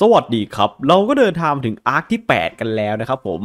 สวัสดีครับ เราก็เดินทางถึงอาร์คที่8 กันแล้วนะครับผม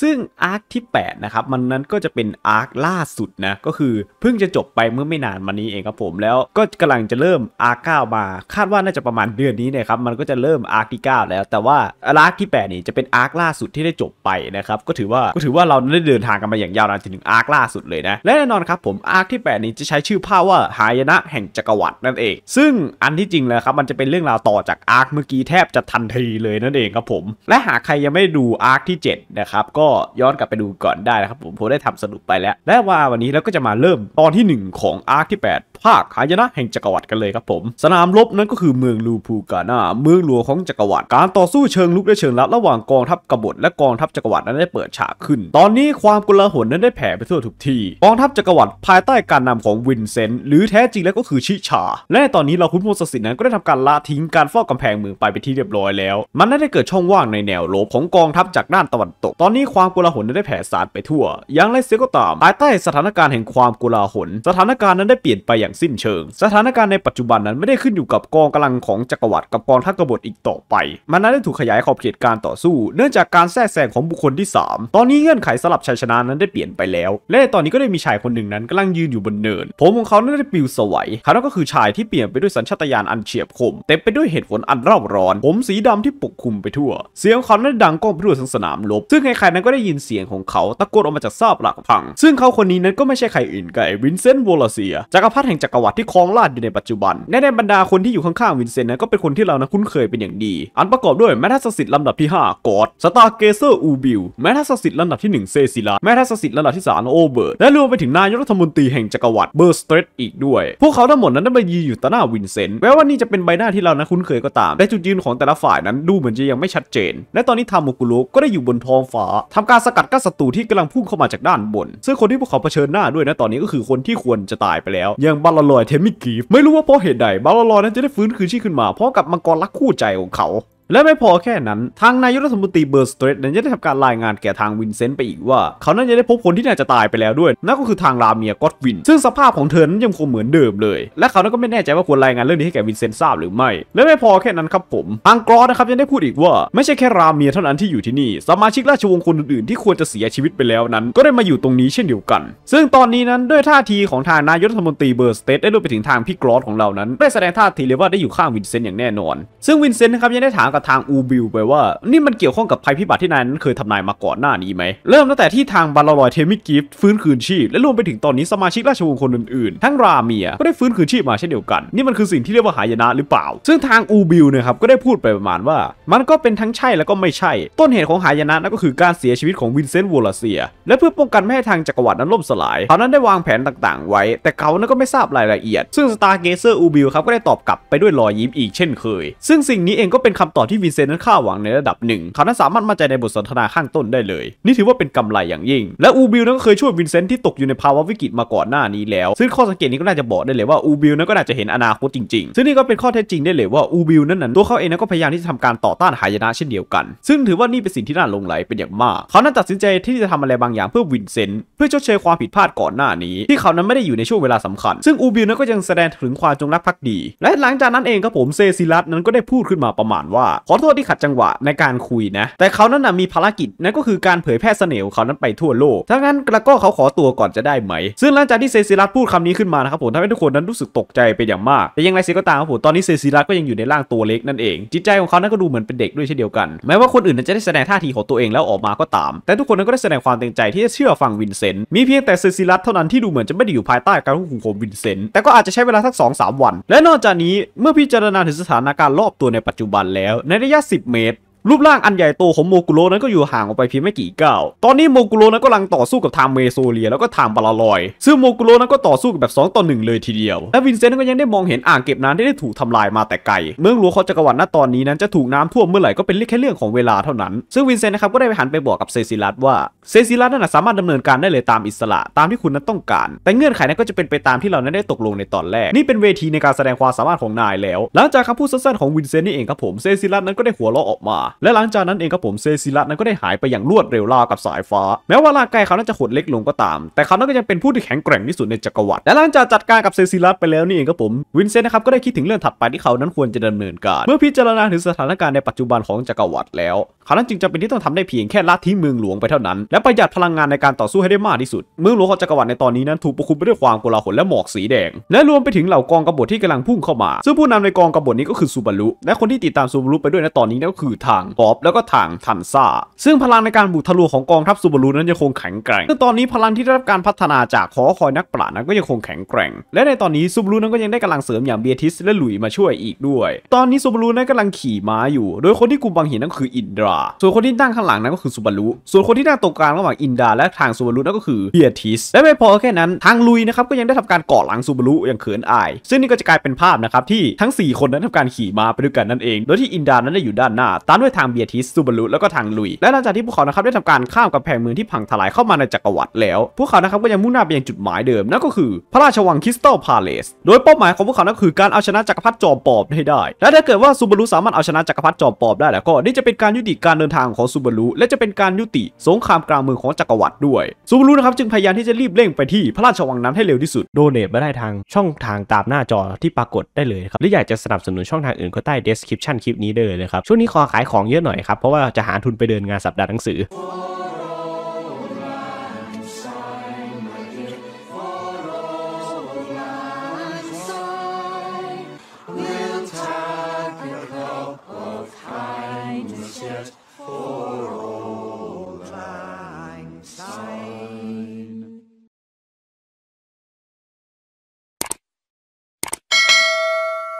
ซึ่งอาร์คที่8นะครับมันนั้นก็จะเป็นอาร์คล่าสุดนะก็คือเพิ่งจะจบไปเมื่อไม่นานมานี้เองครับผมแล้วก็กำลังจะเริ่มอาร์คเก้ามา คาดว่าน่าจะประมาณเดือนนี้นะครับมันก็จะเริ่มอาร์คที่9แล้ว แต่ว่าอาร์คที่ 8 นี่จะเป็นอาร์คล่าสุดที่ได้จบไปนะครับก็ถือว่าก็ถือว่าเราได้เดินทางกันมาอย่างยาวนานนถึงอาร์คล่าสุดเลยนะและแน่นอนครับผมอาร์คที่8 นี้จะใช้ชื่อภาพว่าหายนะแห่งจักรวรรดินั่นเองซึ่งอันที่จริงแล้วครับมันจะเป็นเรื่องราวต่อจากอาร์คเมื่อกี้แทบจะทันทีเลยนั่นเองครับผม และหากใครยังไม่ดูอาร์คที่ 7 นะครับ ก็ย้อนกลับไปดูก่อนได้นะครับผม ผมได้ทำสรุปไปแล้ว และว่าวันนี้เราก็จะมาเริ่มตอนที่ 1 ของอาร์คที่ 8ภาคหายนะแห่งจักรวรรดิกันเลยครับผมสนามรบนั้นก็คือเมืองลูพูกานาเมืองหลวงของจักรวรรดิการต่อสู้เชิงลุกและเชิงรับระหว่างกองทัพกบฏและกองทัพจักรวรรดินั้นได้เปิดฉากขึ้น ตอนนี้ความกลาหลนั้นได้แผ่ไปทั่วทุกที่กองทัพจักรวรรดิภายใต้การนำของวินเซนต์หรือแท้จริงแล้วก็คือชิชาและในตอนนี้เราคุณพลศสินนั้นก็ได้ทำการละทิ้งการฟอกกำแพงเมืองไปไปที่เรียบร้อยแล้ว มันได้เกิดช่องว่างในแนวลบของกองทัพจากด้านตะวันตก ตอนนี้ความกลาหลนั้นได้แผ่สาดไปทั่ว อย่างไรเสียก็ตาม ภายใต้สถานการณ์แห่งความกลาหลสถานการณ์นั้นได้เปลี่ยนไปอย่างางสิ้นเชิงสถานการณ์ในปัจจุบันนั้นไม่ได้ขึ้นอยู่กับกองกำลังของจักรวรรดิกับกองทัพกบฏอีกต่อไป มันนั้นได้ถูกขยายขอบเขตการต่อสู้เนื่องจากการแทรกแซงของบุคคลที่ 3 ตอนนี้เงื่อนไขสลับชัยชนะนั้นได้เปลี่ยนไปแล้ว และตอนนี้ก็ได้มีชายคนหนึ่งนั้นกำลังยืนอยู่บนเนิน ผมของเขานั้นได้ปิวสวัยเขาก็คือชายที่เปลี่ยนไปด้วยสัญชาตญาณอันเฉียบคมเต็มไปด้วยเหตุผลอันเร่าร้อน ผมสีดำที่ปกคลุมไปทั่ว เสียงของเขานั้นดังก้องไปทั่วทั้งสนามรบซึ่งใครๆนั้นก็ได้ยินเสียงของเขาตะโกนออกมาจากซอกหลักพัง ซึ่งเขาคนนี้นั้นก็ไม่ใช่ใครอื่นไกลวินเซนต์วอลเซียจักรพรรดิแห่งจักรวรรดิที่ครองราชอยู่ในปัจจุบัน ในในบรรดาคนที่อยู่ข้าง ๆ วินเซนต์นะก็เป็นคนที่เรานะคุ้นเคยเป็นอย่างดี อันประกอบด้วยแมทัสสิทธิ์ลำดับที่5กอดสตาร์เกเซอร์อูบิล แมทัสสิทธิ์ลำดับที่ 1 เซซิลาแมทัสสิทธิ์ลำดับที่ 3 โอเบิร์ตและรวมไปถึงนายรัฐมนตรีแห่งจักรวรรดิเบอร์สเตรตอีกด้วย พวกเขาทั้งหมดนั้นได้มายืนอยู่ต่อหน้าวินเซนต์แม้ว่านี่จะเป็นใบหน้าที่เรานะคุ้นเคยก็ตามแต่จุดยืนของแต่ละฝ่ายนั้นดูเหมือนจะยังไม่ชัดเจนและตอนนี้ทามุกุโรก็ได้อยู่บนท้องฟ้า ทำการสกัดกั้นศัตรูที่กำลังพุ่งเข้ามาจากด้านบน ซึ่งคนที่พวกเขาเผชิญหน้าด้วยนะตอนนี้ก็คือคนที่ควรจะตายไปแล้วอย่างบาลลอยเทมิกีฟ ไม่รู้ว่าเพราะเหตุใดบาลลอยนั้นจะได้ฟื้นคืนชีพขึ้นมา พร้อมกับมังกรรักคู่ใจของเขาและไม่พอแค่นั้น ทางนายรัฐมนตรีเบอร์สเตรตยังได้ทำการรายงานแก่ทางวินเซนต์ไปอีกว่า เขานั้นยังได้พบคนที่น่าจะตายไปแล้วด้วย นั่นก็คือทางราเมียก็อตวิน ซึ่งสภาพของเธอนั้นยังคงเหมือนเดิมเลย และเขานั้นก็ไม่แน่ใจว่าควรรายงานเรื่องนี้ให้แก่วินเซนต์ทราบหรือไม่และไม่พอแค่นั้นครับผมทางกรอสนะครับยังได้พูดอีกว่าไม่ใช่แค่รามเมียเท่านั้นที่อยู่ที่นี่สมาชิกราชวงศ์คนอื่นๆที่ควรจะเสียชีวิตไปแล้วนั้น ก็ได้มาอยู่ตรงนี้เช่นเดียวกัน ซึ่งตอนนี้นั้นด้วยท่าทีของทางนายรัฐมนตรีเบอร์สเตตได้รวมไปถึงทางพี่กรอสของเรานั้น ได้แสดงท่าทีเลยว่าได้อยู่ข้างวินเซนต์อย่างแน่นอน ซึ่งวินเซนต์นะครับยังได้ถามกัาทางอูบิลไปว่านี่มันเกี่ยวข้องกับภัยพิบัติที่นายนั้นเคยทำนายมาก่อนหน้านี้ไหมเริ่มตั้งแต่ที่ทางบารลรอยเทมิกิฟฟื้นคืนชีพและรวมไปถึงตอนนี้สมาชิกราชวงศ์คนอื่นๆ ทั้งราเมีย ก็ได้ฟื้นคืนชีพมาเช่นเดียวกันนี่มันคือสิ่งที่เรียกว่าหายนะหรือเปล่า ซึ่งทางอูบิลเนี่ยครับก็ได้พูดไปประมาณว่ามันก็เป็นทั้งใช่แล้วก็ไม่ใช่ ต้นเหตุของหายนะนั่นก็คือการเสียชีวิตของวินเซนต์วอลเซีย และเพื่อป้องกันไม่ให้ทางจักรวรรดินั้นล่มสลายเขานั้นได้วางแผนต่างๆ ไว้แต่เขานั้นก็ไม่ทราบรายละเอียด ซึ่งสตาร์เกเซอร์อูบิลครับก็ได้ตอบกลับไปด้วยรอยยิ้มอีกเช่นเคย ซึ่งสิ่งนี้เองก็เป็นคำตอบที่วินเซนต์นั้นคาดหวังในระดับหนึ่งเขานั้นสามารถมั่นใจในบทสนทนาข้างต้นได้เลย นี่ถือว่าเป็นกำไรอย่างยิ่งและอูบิลนั้นเคยช่วยวินเซนต์ที่ตกอยู่ในภาวะวิกฤตมาก่อนหน้านี้แล้วซึ่งข้อสังเกตนี้ก็น่าจะบอกได้เลยว่าอูบิลนั้นก็น่าจะเห็นอนาคตจริงๆซึ่งนี่ก็เป็นข้อเท็จจริงได้เลยว่าอูบิลนั้นนั้นตัวเขาเองนั้นก็พยายามที่จะทำการต่อต้านหายนะเช่นเดียวกัน ซึ่งถือว่านี่เป็นสิ่งที่น่าลงไหลเป็นอย่างมาก เขานั้นตัดสินใจที่จะทำอะไรบางอย่างเพื่อวินเซนต์เพื่อชดเชยความผิดพลาดก่อนหน้านี้ที่เขานั้นไม่ได้อยู่ในช่วงเวลาสำคัญ ซึ่งอูบิลนั้นก็ยังแสดงถึงความจงรักภักดี และหลังจากนั้นเองครับผมเซซิลัสนั้นก็ได้พูดขึ้นมาประมาณว่าขอโทษที่ขัดจังหวะในการคุยนะ แต่เขานั้นนะมีภารกิจ นั่นก็คือการเผยแพร่เสน่ห์ของเขานั้นไปทั่วโลก ถ้างั้นแล้วก็เขาขอตัวก่อนจะได้ไหม ซึ่งหลังจากที่เซซิลัสพูดคำนี้ขึ้นมานะครับผมทำให้ทุกคนนั้นรู้สึกตกใจไปอย่างมาก แต่ยังไรเซก็ตามครับผม ตอนนี้เซซิลัสก็ยังอยู่ในร่างตัวเล็กนั่นเอง จิตใจของเขานั้นก็ดูเหมือนเป็นเด็กด้วยเช่นเดียวกัน แม้ว่าคนอื่นนั้นจะได้แสดงท่าทีของตัวเองแล้วออกมาก็ตาม แต่ทุกคนนั้นก็ได้แสดงความเต็มใจ ที่จะเชื่อฟังวินเซนต์มีเพียงแต่เซซิลัสเท่านั้นที่ดูเหมือนจะไม่ได้อยู่ภายใต้การควบคุมของวินเซนต์แต่ก็อาจจะใช้เวลาสัก 2-3 วัน และนอกจากนี้เมื่อพิจารณาถึงสถานการณ์รอบตัวในปัจจุบันแล้วในระยะ 10 เมตรรูปร่างอันใหญ่โตของโมกุโรนั้นก็อยู่ห่างออกไปเพียงไม่กี่ก้าว ตอนนี้โมกุโรนั้นก็กำลังต่อสู้กับทางเมโซเลียแล้วก็ทางบาลาลอย ซึ่งโมกุโรนั้นก็ต่อสู้กับแบบ 2ต่อหนึ่งเลยทีเดียว และวินเซนต์ก็ยังได้มองเห็นอ่างเก็บน้ำที่ได้ถูกทำลายมาแต่ไกล เมืองหลวงของจักรวรรดิณตอนนี้นั้นจะถูกน้ำท่วมเมื่อไหร่ก็เป็นแค่เรื่องของเวลาเท่านั้น ซึ่งวินเซนต์นะครับก็ได้ไปหันไปบอกกับเซซิลัสว่า เซซิลัสนั้นสามารถดำเนินการได้เลยตามอิสระตามที่คุณนั้นต้องการ แต่เงื่อนไขนั้นก็จะเป็นไปตามที่เรานั้นได้ตกลงในตอนแรก นี่เป็นเวทีในการแสดงความสามารถของนายแล้ว หลังจากคำพูดสั้นๆของวินเซนต์นี่เองครับผมเซซิลัสนั้นก็ได้หัวเราะออกมาและหลังจากนั้นเองครับผมเซซิลัสนั้นก็ได้หายไปอย่างรวดเร็วราวกับสายฟ้าแม้ว่าร่างกายเขานั้นจะหดเล็กลงก็ตาม แต่เขานั้นก็ยังเป็นผู้ที่แข็งแกร่งที่สุดในจักรวรรดิและหลังจากจัดการกับเซซิลัสไปแล้วนี่เองครับผมวินเซนต์นะครับก็ได้คิดถึงเรื่องถัดไปที่เขานั้นควรจะดำเนินการเมื่อพิจารณาถึงสถานการณ์ในปัจจุบันของจักรวรรดิแล้วเขานั้นจึงจำเป็นที่ต้องทำได้เพียงแค่ละทิ้งเมืองหลวงไปเท่านั้น และประหยัดพลังงานในการต่อสู้ให้ได้มากที่สุด เมืองหลวงของจักรวรรดิในตอนนี้นั้น ถูกปกคลุมไปด้วยความโกลาหลและหมอกสีแดง และรวมไปถึงเหล่ากองกบฏที่กำลังพุ่งเข้ามาซึ่งผู้นำในกองกบฏนี้ก็คือซูบารุและคนที่ติดตามซูบารุไปด้วยในตอนนี้นั่นก็คือทาางฮอบแล้วก็ทางทันซ่า ซึ่งพลังในการบุกทะลวงของกองทัพซูบารุนั้นยังคงแข็งแกร่ง ซึ่งตอนนี้พลังที่ได้รับการพัฒนาจากขอคอยนักปราชญ์นั้นก็ยังคงแข็งแกร่ง และในตอนนี้ซูบารุนั้นก็ยังได้กำลังเสริมอย่างเบียทิสและหลุยมาช่วยอีกด้วย ตอนนี้ซูบารุนั้นกำลังขี่ม้าอยู่ โดยคนที่กุมบังเห็นนั่นคืออินดราส่วนคนที่นั่งข้างหลังนั้นก็คือซูบารุส่วนคนที่นั่งตรงกลางระหว่างอินดาและทางซูบารุนั่นก็คือเบียทิส และไม่พอแค่นั้นทางลุยนะครับก็ยังได้ทำการเกาะหลังซูบารุอย่างเขินอายซึ่งนี่ก็จะกลายเป็นภาพนะครับที่ทั้ง 4 คนนั้นทำการขี่ม้าไปด้วยกันนั่นเอง โดยที่อินดานั้นได้อยู่ด้านหน้าตามด้วยยทางเบียทิสซูบารุแล้วก็ทางลุย และหลังจากที่พวกเขานะครับได้ทำการข้ามกำแพงเมืองที่พังทลายเข้ามาในจักรวรรดิแล้ว พวกเขานะครับก็ยังมุ่งหน้าไปยังจุดหมายเดิม นั่นก็คือ พระราชวังคริสตัลพาเลส โดยเป้าหมายของพวกเขานั่นคือการเอาชนะจักรพรรดิจอมปอบให้ได้ และถ้าเกิดว่าซูบารุสามารถเอาชนะจักรพรรดิจอมปอบได้แล้วก็นี่จะเป็นการยุติการเดินทางของซูบารุและจะเป็นการยุติสงครามกลางเมืองของจักรวรรดิด้วย ซูบารุนะครับจึงพยายามที่จะรีบเร่งไปที่พระราชวังนั้นให้เร็วที่สุด โดเนทม่ได้ทางช่องทางตามหน้าจอที่ปรากฏได้เลยครับหรืออยากจะสนับสนุนช่องทางอื่นก็ใต้เดสคริปชั่นคลิปนี้ได้เลยครับช่วงนี้ขอขายของของเยอะหน่อยครับ เพราะว่าจะหาทุนไปเดินงานสัปดาห์หนังสือ